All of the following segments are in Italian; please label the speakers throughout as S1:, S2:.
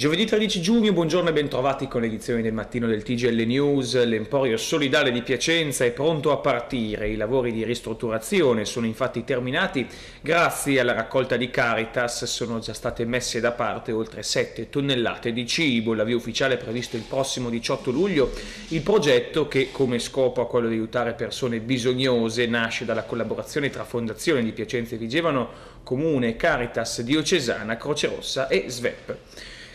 S1: Giovedì 13 giugno, buongiorno e bentrovati con l'edizione del mattino del TGL News. L'Emporio Solidale di Piacenza è pronto a partire. I lavori di ristrutturazione sono infatti terminati. Grazie alla raccolta di Caritas sono già state messe da parte oltre 7 tonnellate di cibo. L'avvio ufficiale è previsto il prossimo 18 luglio. Il progetto, che come scopo ha quello di aiutare persone bisognose, nasce dalla collaborazione tra Fondazione di Piacenza e Vigevano, Comune, Caritas, Diocesana, Croce Rossa e SVEP.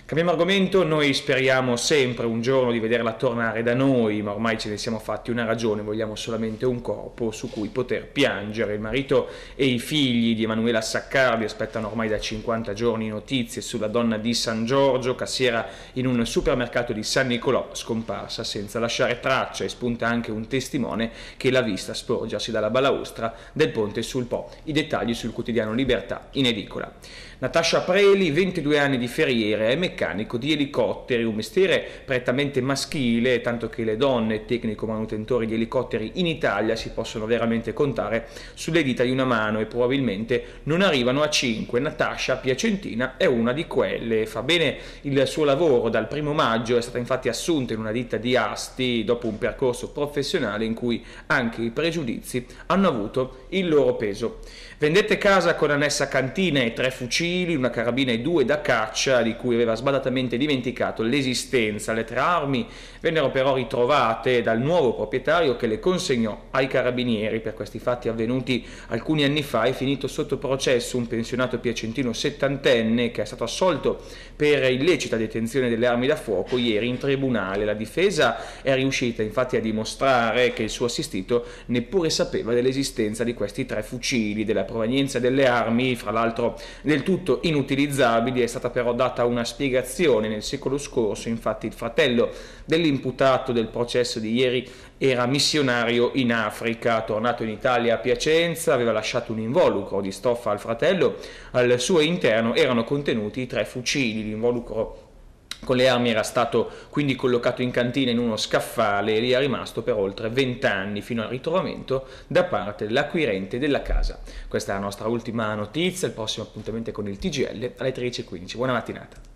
S1: Cambiamo argomento, noi speriamo sempre un giorno di vederla tornare da noi, ma ormai ce ne siamo fatti una ragione, vogliamo solamente un corpo su cui poter piangere. Il marito e i figli di Emanuela Saccardi aspettano ormai da 50 giorni notizie sulla donna di San Giorgio, cassiera in un supermercato di San Nicolò, scomparsa senza lasciare traccia e spunta anche un testimone che l'ha vista sporgersi dalla balaustra del ponte sul Po. I dettagli sul quotidiano Libertà in edicola. Natascia Preli, 22 anni di ferriere, è meccanico di elicotteri, un mestiere prettamente maschile, tanto che le donne tecnico-manutentori di elicotteri in Italia si possono veramente contare sulle dita di una mano e probabilmente non arrivano a 5. Natascia Piacentina è una di quelle, fa bene il suo lavoro, dal primo maggio è stata infatti assunta in una ditta di Asti dopo un percorso professionale in cui anche i pregiudizi hanno avuto il loro peso. Vendette casa con annessa cantina e tre fucili, una carabina e due da caccia di cui aveva sbagliato sbadatamente dimenticato l'esistenza. Le tre armi vennero però ritrovate dal nuovo proprietario che le consegnò ai carabinieri per questi fatti avvenuti alcuni anni fa è finito sotto processo un pensionato piacentino settantenne che è stato assolto per illecita detenzione delle armi da fuoco ieri in tribunale. La difesa è riuscita infatti a dimostrare che il suo assistito neppure sapeva dell'esistenza di questi tre fucili, della provenienza delle armi, fra l'altro del tutto inutilizzabili, è stata però data una spiegazione spiegazione. Nel secolo scorso, infatti, il fratello dell'imputato del processo di ieri era missionario in Africa, tornato in Italia a Piacenza, aveva lasciato un involucro di stoffa al fratello, al suo interno erano contenuti tre fucili, l'involucro con le armi era stato quindi collocato in cantina in uno scaffale e lì è rimasto per oltre 20 anni fino al ritrovamento da parte dell'acquirente della casa. Questa è la nostra ultima notizia, il prossimo appuntamento è con il TGL alle 13.15. Buona mattinata.